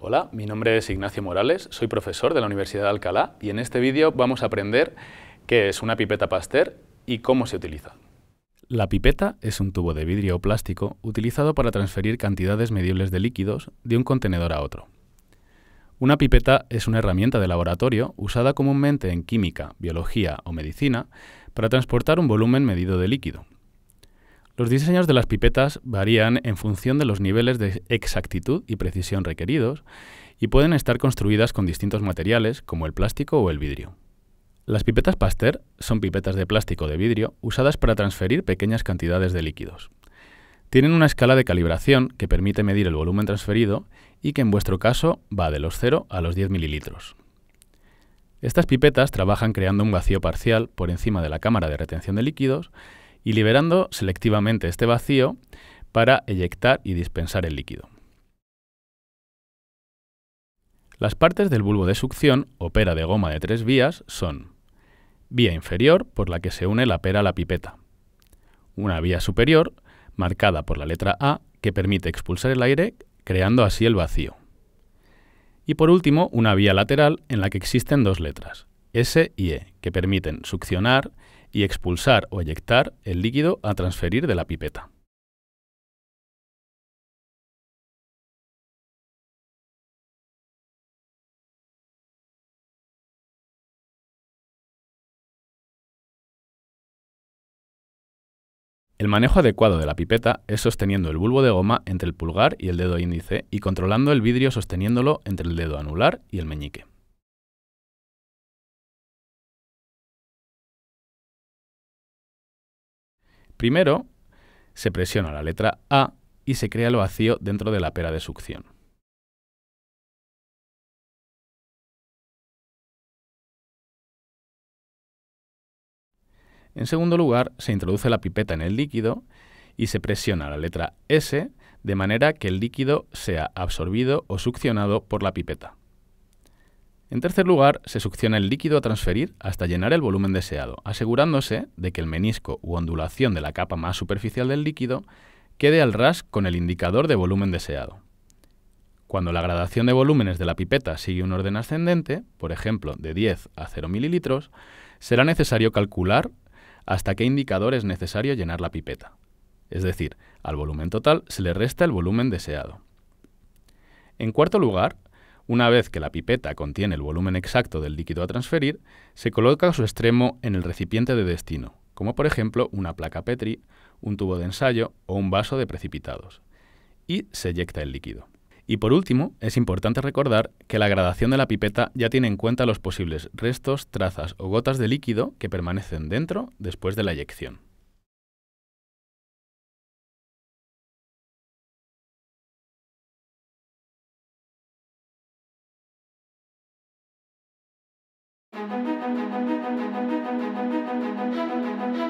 Hola, mi nombre es Ignacio Morales, soy profesor de la Universidad de Alcalá y en este vídeo vamos a aprender qué es una pipeta Pasteur y cómo se utiliza. La pipeta es un tubo de vidrio o plástico utilizado para transferir cantidades medibles de líquidos de un contenedor a otro. Una pipeta es una herramienta de laboratorio usada comúnmente en química, biología o medicina para transportar un volumen medido de líquido, los diseños de las pipetas varían en función de los niveles de exactitud y precisión requeridos y pueden estar construidas con distintos materiales como el plástico o el vidrio. Las pipetas Pasteur son pipetas de plástico de vidrio usadas para transferir pequeñas cantidades de líquidos. Tienen una escala de calibración que permite medir el volumen transferido y que en vuestro caso va de los 0 a los 10 mililitros. Estas pipetas trabajan creando un vacío parcial por encima de la cámara de retención de líquidos y liberando selectivamente este vacío para eyectar y dispensar el líquido. Las partes del bulbo de succión o pera de goma de tres vías son vía inferior por la que se une la pera a la pipeta, una vía superior marcada por la letra A que permite expulsar el aire creando así el vacío. Y por último, una vía lateral en la que existen dos letras, S y E, que permiten succionar y expulsar o eyectar el líquido a transferir de la pipeta. El manejo adecuado de la pipeta es sosteniendo el bulbo de goma entre el pulgar y el dedo índice y controlando el vidrio sosteniéndolo entre el dedo anular y el meñique. Primero, se presiona la letra A y se crea el vacío dentro de la pera de succión. En segundo lugar, se introduce la pipeta en el líquido y se presiona la letra S de manera que el líquido sea absorbido o succionado por la pipeta. En tercer lugar, se succiona el líquido a transferir hasta llenar el volumen deseado, asegurándose de que el menisco u ondulación de la capa más superficial del líquido quede al ras con el indicador de volumen deseado. Cuando la gradación de volúmenes de la pipeta sigue un orden ascendente, por ejemplo de 10 a 0 mililitros, será necesario calcular hasta qué indicador es necesario llenar la pipeta. Es decir, al volumen total se le resta el volumen deseado. En cuarto lugar, una vez que la pipeta contiene el volumen exacto del líquido a transferir, se coloca su extremo en el recipiente de destino, como por ejemplo una placa Petri, un tubo de ensayo o un vaso de precipitados, y se eyecta el líquido. Y por último, es importante recordar que la gradación de la pipeta ya tiene en cuenta los posibles restos, trazas o gotas de líquido que permanecen dentro después de la eyección. Thank you.